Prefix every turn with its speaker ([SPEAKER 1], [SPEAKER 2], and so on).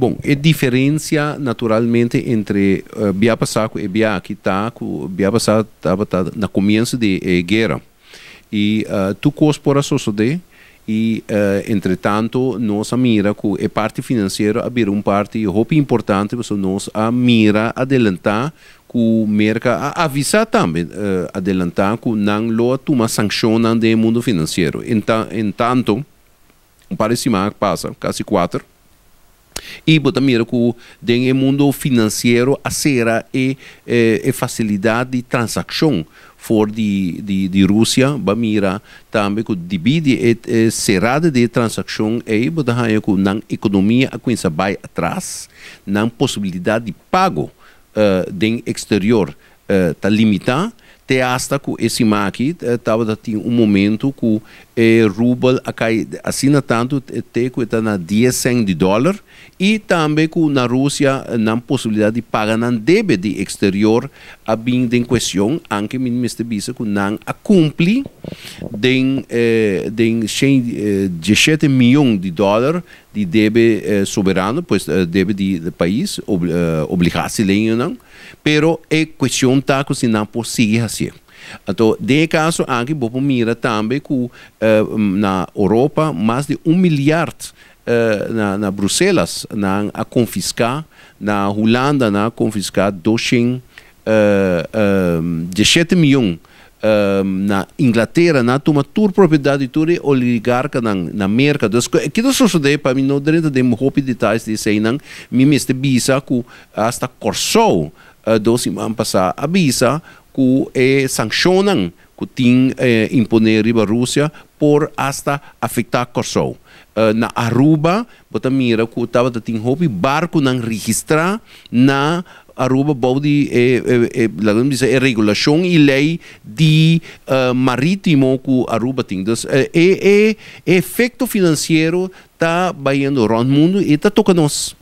[SPEAKER 1] Bom, é diferença naturalmente entre uh, eh, Biaba e Bia que tá, Biaba estava tá, na começo de eh, guerra. E uh, tu cospora de e uh, entretanto nós mira que a parte financeira abrir um parte roupa importante porque nós a mira adelantar que o mercado avisar também uh, adelantar que não lo toma sancionam do mundo financeiro então entanto um passa quase quatro e também que tem o mundo financeiro a e eh, e, eh, eh, facilidade de transação for de, de, de Rússia, Bamira, também que divide a serada de transação e botahan que na economia a coisa vai atrás, na possibilidade de pago uh, do exterior está uh, limitada te hasta que esse maqui estava eh, tinha um momento que eh, rubel a cai assina tanto te que está na 10 cent de dólar e também que na Rússia eh, não possibilidade de pagar não deve de exterior a bem de questão anche ministro bisa que não a cumpre den, eh, den 17 milhões de dólares de debe eh, soberano, pues debe de, de país ob, se obligarse lenham, pero é questão tá que se não possível assim. Então, de caso, aqui vou mira também que na Europa mais de um milhão na, na Bruxelas na a confiscar, na Holanda na confiscar 200 uh, uh, 17 milhões Ehm, na Inglaterra na tuma tur propriedade tur oligarca na na América, dos que do sucede para mim não dentro de hope detalhes de sei não me meste bisa ku hasta corsou uh, eh, dos imam passa a bisa ku e eh, sancionam ku tin eh, imponer riba Rússia por hasta afetar Kosovo. Uh, eh, na Aruba, bota mira ku de tin hobby barco não registra na Aruba pode é, é, é, dizer, é regulação e lei de uh, marítimo que Aruba tem. Então, eh, é, é, é efeito financeiro está baiando o mundo e está tocando nós.